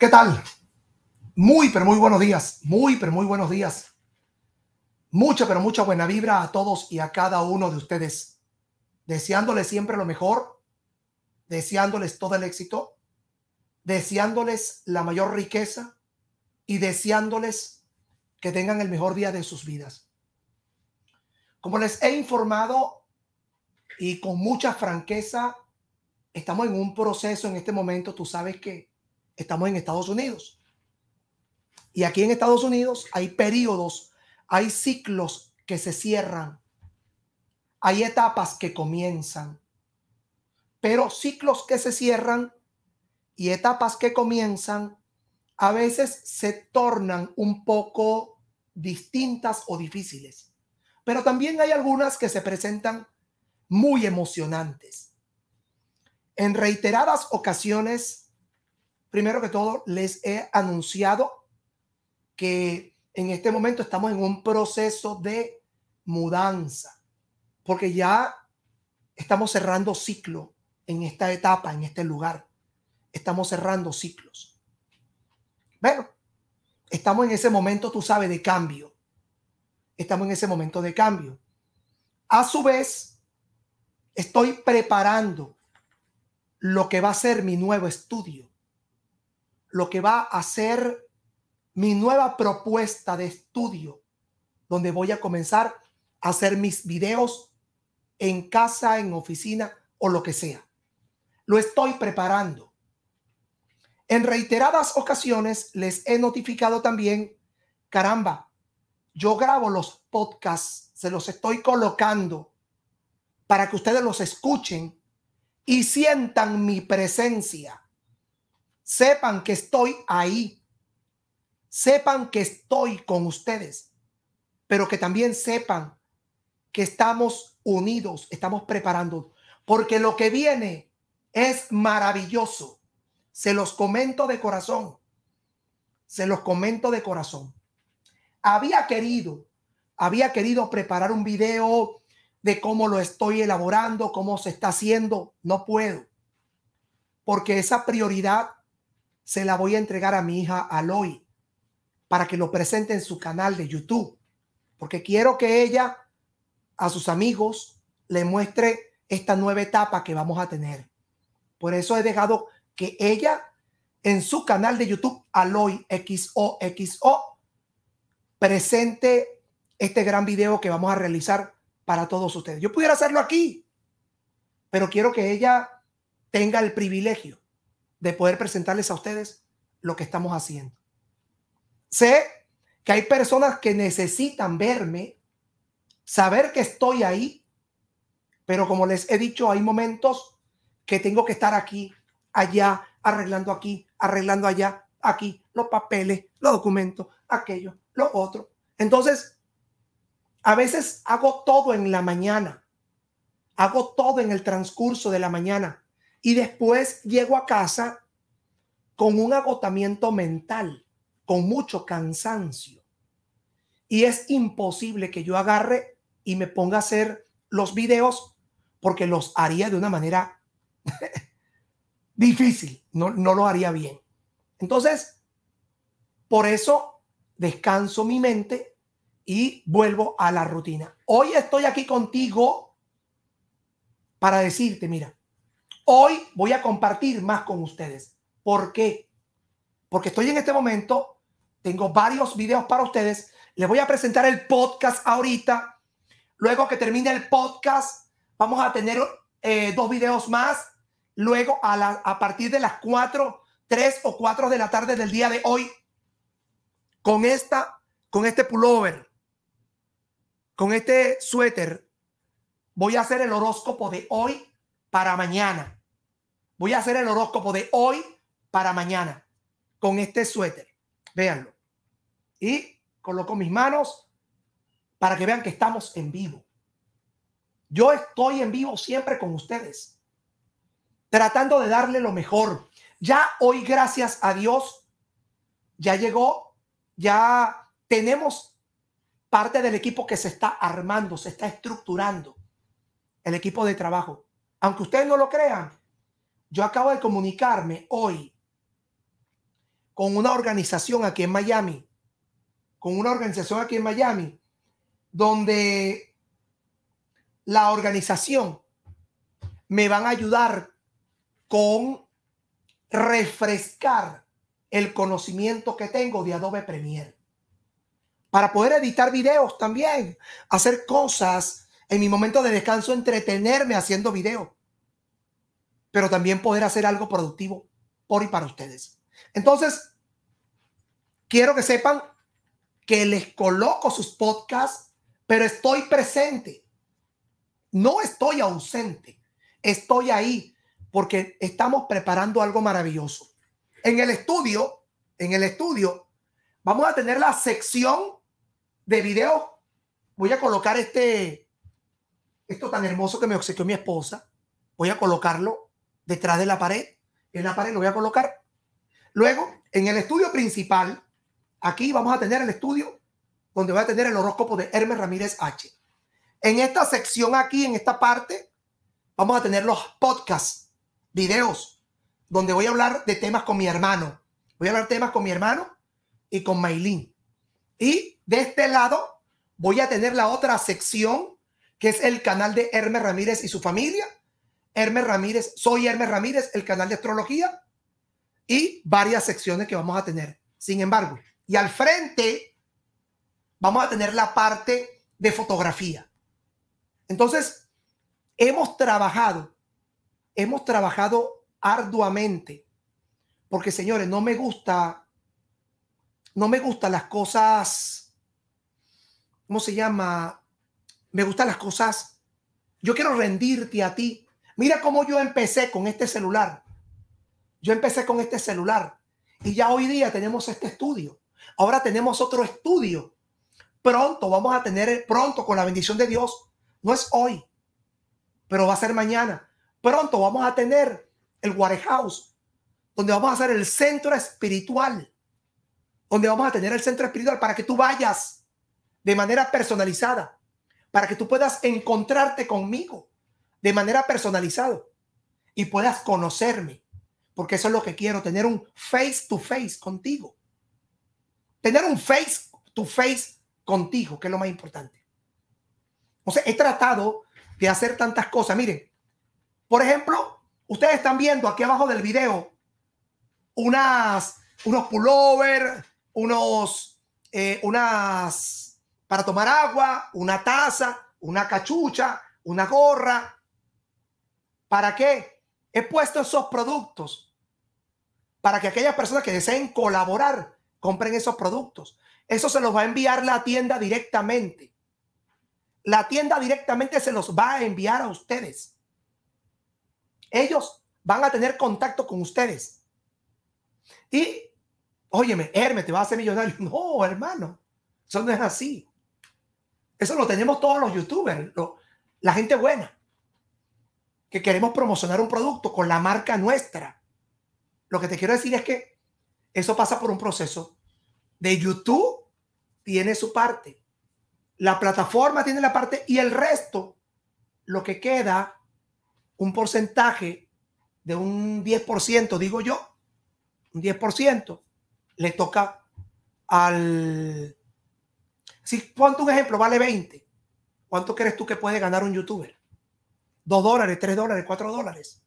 ¿Qué tal? Muy, pero muy buenos días. Muy, pero muy buenos días. Mucha, pero mucha buena vibra a todos y a cada uno de ustedes. Deseándoles siempre lo mejor, deseándoles todo el éxito, deseándoles la mayor riqueza y deseándoles que tengan el mejor día de sus vidas. Como les he informado y con mucha franqueza, estamos en un proceso en este momento, tú sabes que estamos en Estados Unidos. Y aquí en Estados Unidos hay periodos, hay ciclos que se cierran, hay etapas que comienzan, pero ciclos que se cierran y etapas que comienzan a veces se tornan un poco distintas o difíciles, pero también hay algunas que se presentan muy emocionantes. En reiteradas ocasiones primero que todo, les he anunciado que en este momento estamos en un proceso de mudanza, porque ya estamos cerrando ciclo en esta etapa, en este lugar. Estamos cerrando ciclos. Bueno, estamos en ese momento, tú sabes, de cambio. Estamos en ese momento de cambio. A su vez, estoy preparando lo que va a ser mi nuevo estudio lo que va a ser mi nueva propuesta de estudio, donde voy a comenzar a hacer mis videos en casa, en oficina o lo que sea. Lo estoy preparando. En reiteradas ocasiones les he notificado también, caramba, yo grabo los podcasts, se los estoy colocando para que ustedes los escuchen y sientan mi presencia Sepan que estoy ahí. Sepan que estoy con ustedes, pero que también sepan que estamos unidos, estamos preparando, porque lo que viene es maravilloso. Se los comento de corazón. Se los comento de corazón. Había querido, había querido preparar un video de cómo lo estoy elaborando, cómo se está haciendo. No puedo, porque esa prioridad se la voy a entregar a mi hija Aloy para que lo presente en su canal de YouTube, porque quiero que ella a sus amigos le muestre esta nueva etapa que vamos a tener. Por eso he dejado que ella en su canal de YouTube Aloy XOXO presente este gran video que vamos a realizar para todos ustedes. Yo pudiera hacerlo aquí, pero quiero que ella tenga el privilegio de poder presentarles a ustedes lo que estamos haciendo. Sé que hay personas que necesitan verme, saber que estoy ahí, pero como les he dicho, hay momentos que tengo que estar aquí, allá, arreglando aquí, arreglando allá, aquí, los papeles, los documentos, aquello, lo otro. Entonces, a veces hago todo en la mañana, hago todo en el transcurso de la mañana, y después llego a casa con un agotamiento mental, con mucho cansancio. Y es imposible que yo agarre y me ponga a hacer los videos porque los haría de una manera difícil, no, no lo haría bien. Entonces, por eso descanso mi mente y vuelvo a la rutina. Hoy estoy aquí contigo para decirte, mira, Hoy voy a compartir más con ustedes. ¿Por qué? Porque estoy en este momento, tengo varios videos para ustedes. Les voy a presentar el podcast ahorita. Luego que termine el podcast, vamos a tener eh, dos videos más. Luego, a, a partir de las 4, 3 o 4 de la tarde del día de hoy, con, esta, con este pullover, con este suéter, voy a hacer el horóscopo de hoy para mañana. Voy a hacer el horóscopo de hoy para mañana con este suéter. Véanlo. Y coloco mis manos para que vean que estamos en vivo. Yo estoy en vivo siempre con ustedes, tratando de darle lo mejor. Ya hoy, gracias a Dios, ya llegó, ya tenemos parte del equipo que se está armando, se está estructurando el equipo de trabajo. Aunque ustedes no lo crean, yo acabo de comunicarme hoy con una organización aquí en Miami, con una organización aquí en Miami, donde la organización me van a ayudar con refrescar el conocimiento que tengo de Adobe Premiere. Para poder editar videos también, hacer cosas en mi momento de descanso, entretenerme haciendo videos pero también poder hacer algo productivo por y para ustedes. Entonces, quiero que sepan que les coloco sus podcasts, pero estoy presente. No estoy ausente, estoy ahí porque estamos preparando algo maravilloso. En el estudio, en el estudio, vamos a tener la sección de video. Voy a colocar este, esto tan hermoso que me obsequió mi esposa. Voy a colocarlo detrás de la pared. En la pared lo voy a colocar. Luego, en el estudio principal, aquí vamos a tener el estudio donde voy a tener el horóscopo de Hermes Ramírez H. En esta sección aquí, en esta parte, vamos a tener los podcasts, videos, donde voy a hablar de temas con mi hermano. Voy a hablar temas con mi hermano y con Maylin. Y de este lado voy a tener la otra sección, que es el canal de Hermes Ramírez y su familia, Hermes Ramírez, soy Hermes Ramírez, el canal de astrología y varias secciones que vamos a tener. Sin embargo, y al frente vamos a tener la parte de fotografía. Entonces, hemos trabajado, hemos trabajado arduamente, porque señores, no me gusta, no me gustan las cosas, ¿cómo se llama? Me gustan las cosas, yo quiero rendirte a ti Mira cómo yo empecé con este celular. Yo empecé con este celular y ya hoy día tenemos este estudio. Ahora tenemos otro estudio. Pronto vamos a tener, pronto con la bendición de Dios, no es hoy, pero va a ser mañana. Pronto vamos a tener el Warehouse, donde vamos a hacer el centro espiritual, donde vamos a tener el centro espiritual para que tú vayas de manera personalizada, para que tú puedas encontrarte conmigo de manera personalizada y puedas conocerme, porque eso es lo que quiero, tener un face to face contigo. Tener un face to face contigo, que es lo más importante. O sea, he tratado de hacer tantas cosas. Miren, por ejemplo, ustedes están viendo aquí abajo del video unas, unos pullover, unos, eh, unas para tomar agua, una taza, una cachucha, una gorra, ¿Para qué? He puesto esos productos para que aquellas personas que deseen colaborar compren esos productos. Eso se los va a enviar la tienda directamente. La tienda directamente se los va a enviar a ustedes. Ellos van a tener contacto con ustedes. Y, óyeme, Hermes, te vas a hacer millonario. No, hermano, eso no es así. Eso lo tenemos todos los youtubers, la gente buena que queremos promocionar un producto con la marca nuestra. Lo que te quiero decir es que eso pasa por un proceso. De YouTube tiene su parte, la plataforma tiene la parte y el resto, lo que queda, un porcentaje de un 10%, digo yo, un 10%, le toca al... Si ponte un ejemplo, vale 20. ¿Cuánto crees tú que puede ganar un youtuber? Dos dólares, tres dólares, cuatro dólares.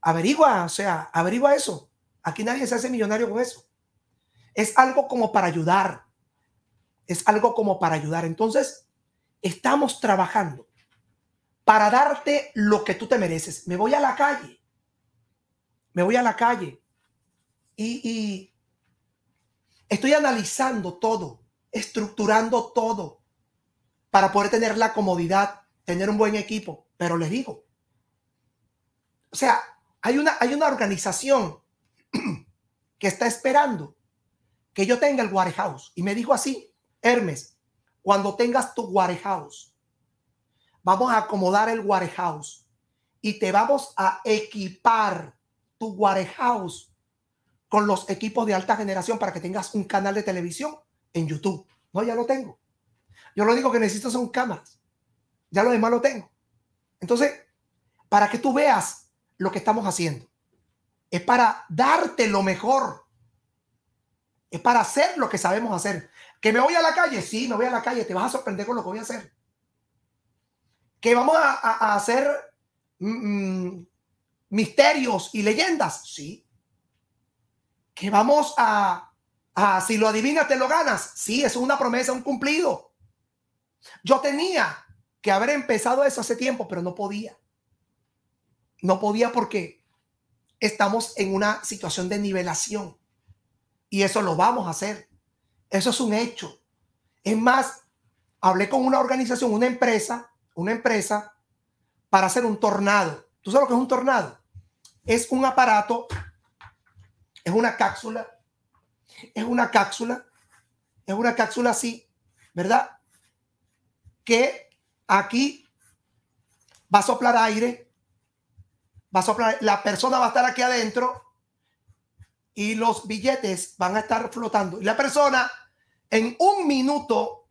Averigua, o sea, averigua eso. Aquí nadie se hace millonario con eso. Es algo como para ayudar. Es algo como para ayudar. Entonces, estamos trabajando para darte lo que tú te mereces. Me voy a la calle. Me voy a la calle. Y, y estoy analizando todo, estructurando todo para poder tener la comodidad tener un buen equipo, pero les digo, o sea, hay una, hay una organización que está esperando que yo tenga el warehouse. Y me dijo así, Hermes, cuando tengas tu warehouse, vamos a acomodar el warehouse y te vamos a equipar tu warehouse con los equipos de alta generación para que tengas un canal de televisión en YouTube. No, ya lo tengo. Yo lo único que necesito son cámaras. Ya lo demás lo tengo. Entonces, para que tú veas lo que estamos haciendo. Es para darte lo mejor. Es para hacer lo que sabemos hacer. Que me voy a la calle, sí, me voy a la calle, te vas a sorprender con lo que voy a hacer. Que vamos a, hacer mm, mm, misterios y leyendas, sí. Que vamos a, a, si lo adivinas, te lo ganas, sí, es una promesa, un cumplido. Yo tenía que haber empezado eso hace tiempo, pero no podía. No podía porque estamos en una situación de nivelación. Y eso lo vamos a hacer. Eso es un hecho. Es más, hablé con una organización, una empresa, una empresa para hacer un tornado. ¿Tú sabes lo que es un tornado? Es un aparato, es una cápsula, es una cápsula, es una cápsula así, ¿verdad? Que Aquí va a soplar aire, va a soplar, la persona va a estar aquí adentro y los billetes van a estar flotando. Y la persona en un minuto,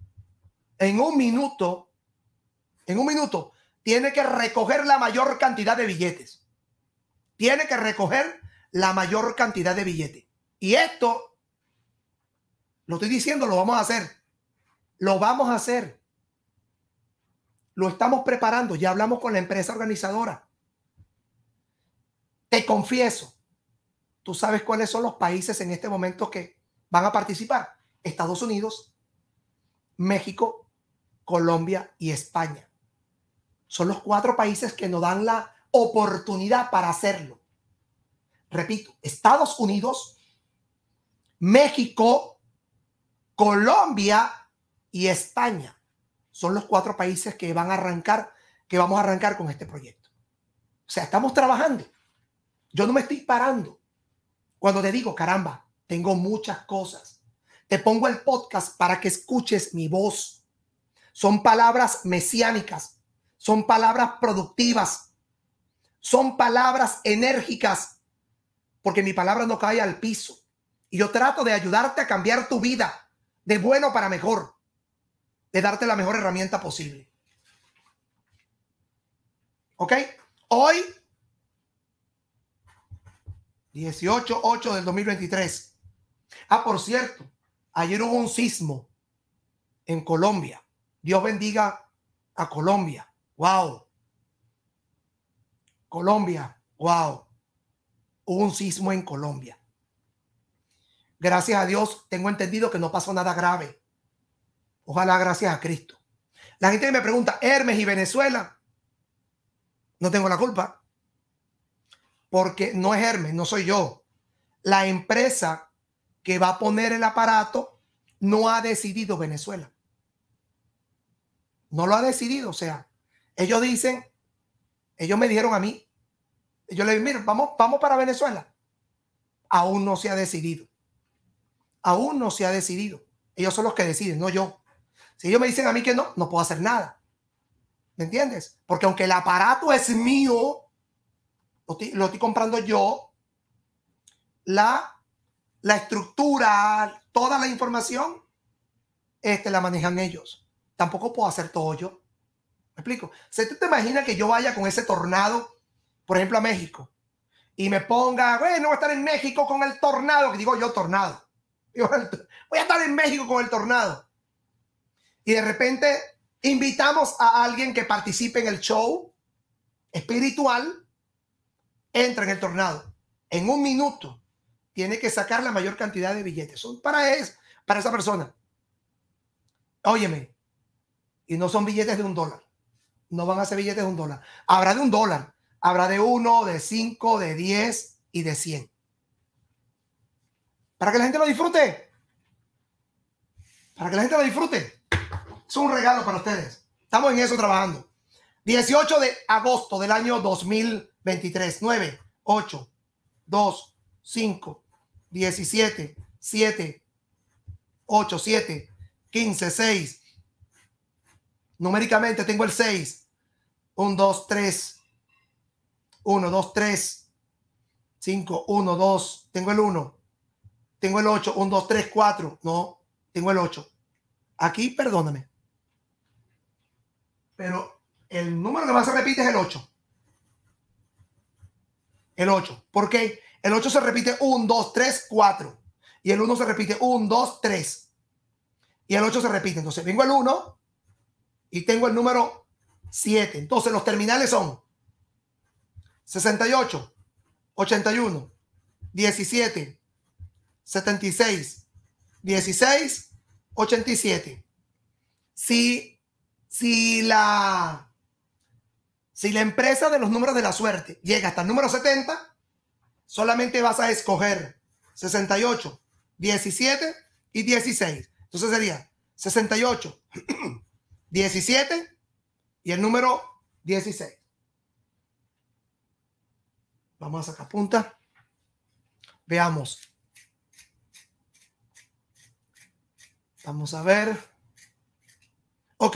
en un minuto, en un minuto, tiene que recoger la mayor cantidad de billetes. Tiene que recoger la mayor cantidad de billetes. Y esto, lo estoy diciendo, lo vamos a hacer. Lo vamos a hacer. Lo estamos preparando, ya hablamos con la empresa organizadora. Te confieso, tú sabes cuáles son los países en este momento que van a participar. Estados Unidos, México, Colombia y España. Son los cuatro países que nos dan la oportunidad para hacerlo. Repito, Estados Unidos, México, Colombia y España son los cuatro países que van a arrancar, que vamos a arrancar con este proyecto. O sea, estamos trabajando. Yo no me estoy parando. Cuando te digo, caramba, tengo muchas cosas. Te pongo el podcast para que escuches mi voz. Son palabras mesiánicas, son palabras productivas, son palabras enérgicas, porque mi palabra no cae al piso. Y yo trato de ayudarte a cambiar tu vida de bueno para mejor de darte la mejor herramienta posible. ¿Ok? Hoy, 18-8 del 2023. Ah, por cierto, ayer hubo un sismo en Colombia. Dios bendiga a Colombia. ¡Wow! Colombia, wow. Hubo un sismo en Colombia. Gracias a Dios, tengo entendido que no pasó nada grave. Ojalá gracias a Cristo. La gente me pregunta, Hermes y Venezuela, no tengo la culpa. Porque no es Hermes, no soy yo. La empresa que va a poner el aparato no ha decidido Venezuela. No lo ha decidido. O sea, ellos dicen, ellos me dijeron a mí, yo le digo mira, vamos, vamos para Venezuela. Aún no se ha decidido. Aún no se ha decidido. Ellos son los que deciden, no yo. Si ellos me dicen a mí que no, no puedo hacer nada. ¿Me entiendes? Porque aunque el aparato es mío, lo estoy, comprando yo, la, la estructura, toda la información, este, la manejan ellos. Tampoco puedo hacer todo yo. ¿Me explico? Si tú te imaginas que yo vaya con ese tornado, por ejemplo, a México, y me ponga, bueno, voy a estar en México con el tornado, que digo yo tornado. Voy a estar en México con el tornado y de repente invitamos a alguien que participe en el show espiritual, entra en el tornado. En un minuto tiene que sacar la mayor cantidad de billetes. Son para, es para esa persona. Óyeme, y no son billetes de un dólar. No van a ser billetes de un dólar. Habrá de un dólar, habrá de uno, de cinco, de diez y de cien. Para que la gente lo disfrute. Para que la gente lo disfrute. Es un regalo para ustedes. Estamos en eso trabajando. 18 de agosto del año 2023. 9, 8, 2, 5, 17, 7, 8, 7, 15, 6. Numéricamente tengo el 6. 1, 2, 3. 1, 2, 3. 5, 1, 2. Tengo el 1. Tengo el 8. 1, 2, 3, 4. No, tengo el 8. Aquí, perdóname pero el número que más se repite es el 8. El 8. ¿Por qué? El 8 se repite 1, 2, 3, 4. Y el 1 se repite 1, 2, 3. Y el 8 se repite. Entonces vengo al 1 y tengo el número 7. Entonces los terminales son 68, 81, 17, 76, 16, 87. Si si la, empresa de los números de la suerte llega hasta el número 70, solamente vas a escoger 68, 17 y 16. Entonces sería 68, 17 y el número 16. Vamos a sacar punta. Veamos. Vamos a ver. Ok.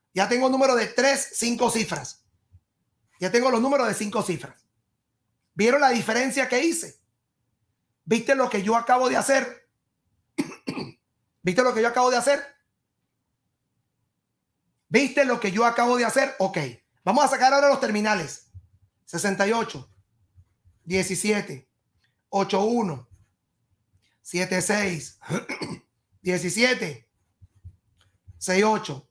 Ya tengo número de tres, cinco cifras. Ya tengo los números de cinco cifras. ¿Vieron la diferencia que hice? ¿Viste lo que yo acabo de hacer? ¿Viste lo que yo acabo de hacer? ¿Viste lo que yo acabo de hacer? Ok. Vamos a sacar ahora los terminales. 68, 17, 81, 76, 17, 68,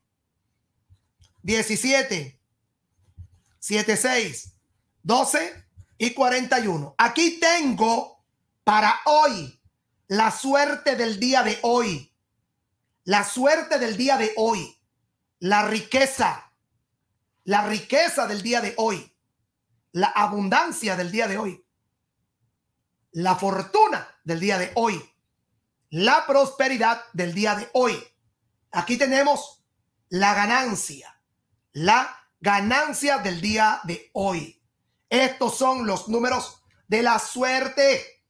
17, 7, 6, 12 y 41. Aquí tengo para hoy la suerte del día de hoy. La suerte del día de hoy. La riqueza. La riqueza del día de hoy. La abundancia del día de hoy. La fortuna del día de hoy. La prosperidad del día de hoy. Aquí tenemos la ganancia la ganancia del día de hoy. Estos son los números de la suerte.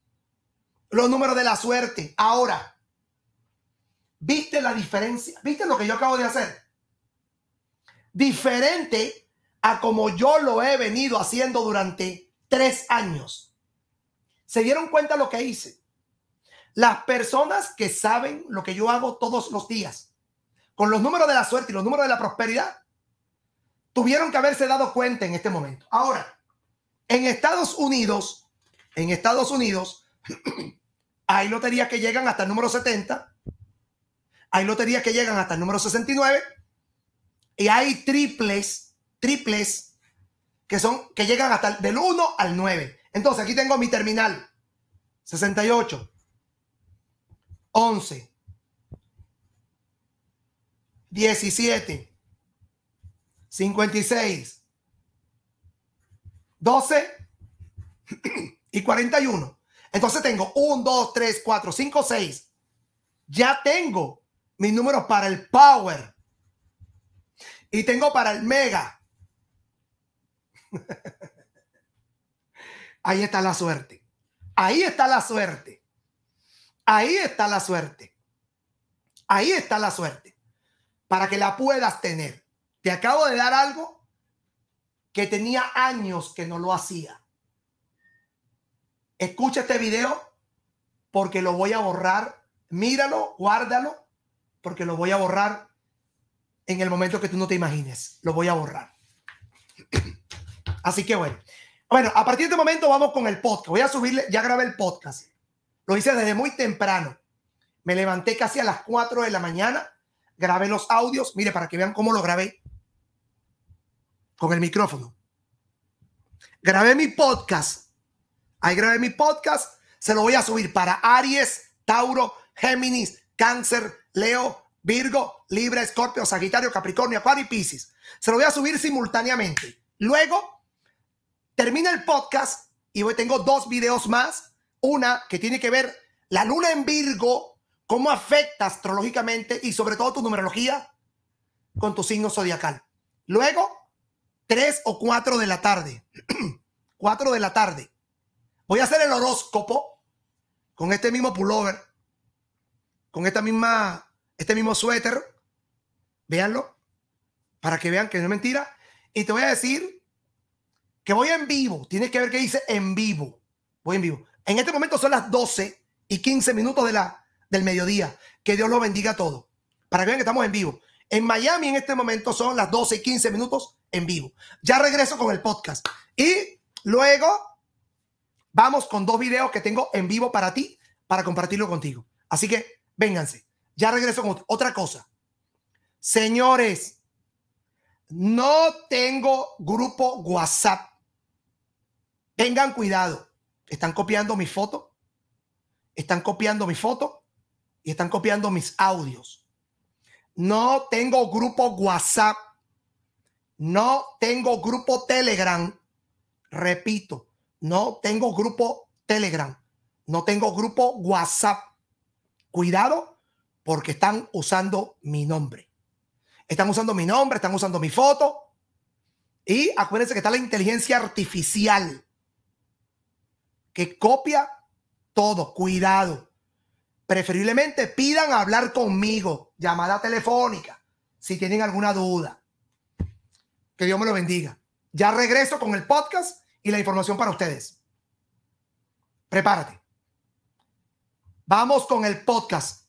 Los números de la suerte. Ahora, ¿viste la diferencia? ¿Viste lo que yo acabo de hacer? Diferente a como yo lo he venido haciendo durante tres años. ¿Se dieron cuenta lo que hice? Las personas que saben lo que yo hago todos los días, con los números de la suerte y los números de la prosperidad, tuvieron que haberse dado cuenta en este momento. Ahora, en Estados Unidos, en Estados Unidos, hay loterías que llegan hasta el número 70, hay loterías que llegan hasta el número 69 y hay triples, triples que son que llegan hasta el, del 1 al 9. Entonces, aquí tengo mi terminal 68 11 17 56, 12 y 41. Entonces tengo 1, 2, 3, 4, 5, 6. Ya tengo mis números para el power. Y tengo para el mega. Ahí está la suerte. Ahí está la suerte. Ahí está la suerte. Ahí está la suerte. Para que la puedas tener. Te acabo de dar algo que tenía años que no lo hacía. Escucha este video porque lo voy a borrar. Míralo, guárdalo, porque lo voy a borrar en el momento que tú no te imagines. Lo voy a borrar. Así que bueno. Bueno, a partir de este momento vamos con el podcast. Voy a subirle, ya grabé el podcast. Lo hice desde muy temprano. Me levanté casi a las 4 de la mañana grabé los audios, mire, para que vean cómo lo grabé con el micrófono. Grabé mi podcast. Ahí grabé mi podcast. Se lo voy a subir para Aries, Tauro, Géminis, Cáncer, Leo, Virgo, Libra, Escorpio, Sagitario, Capricornio, Acuario y Piscis. Se lo voy a subir simultáneamente. Luego termina el podcast y hoy tengo dos videos más. Una que tiene que ver la luna en Virgo ¿Cómo afecta astrológicamente y sobre todo tu numerología con tu signo zodiacal? Luego, 3 o 4 de la tarde. 4 de la tarde. Voy a hacer el horóscopo con este mismo pullover, con esta misma, este mismo suéter. Véanlo, para que vean que no es mentira. Y te voy a decir que voy en vivo. Tienes que ver qué dice en vivo. Voy en vivo. En este momento son las 12 y 15 minutos de la del mediodía. Que Dios lo bendiga a todos. Para que vean que estamos en vivo. En Miami en este momento son las 12 y 15 minutos en vivo. Ya regreso con el podcast. Y luego vamos con dos videos que tengo en vivo para ti, para compartirlo contigo. Así que vénganse. Ya regreso con otra cosa. Señores, no tengo grupo WhatsApp. Tengan cuidado. Están copiando mi foto. Están copiando mi foto y están copiando mis audios. No tengo grupo WhatsApp. No tengo grupo Telegram. Repito, no tengo grupo Telegram. No tengo grupo WhatsApp. Cuidado porque están usando mi nombre. Están usando mi nombre, están usando mi foto. Y acuérdense que está la inteligencia artificial que copia todo. Cuidado. Preferiblemente pidan hablar conmigo, llamada telefónica, si tienen alguna duda. Que Dios me lo bendiga. Ya regreso con el podcast y la información para ustedes. Prepárate. Vamos con el podcast.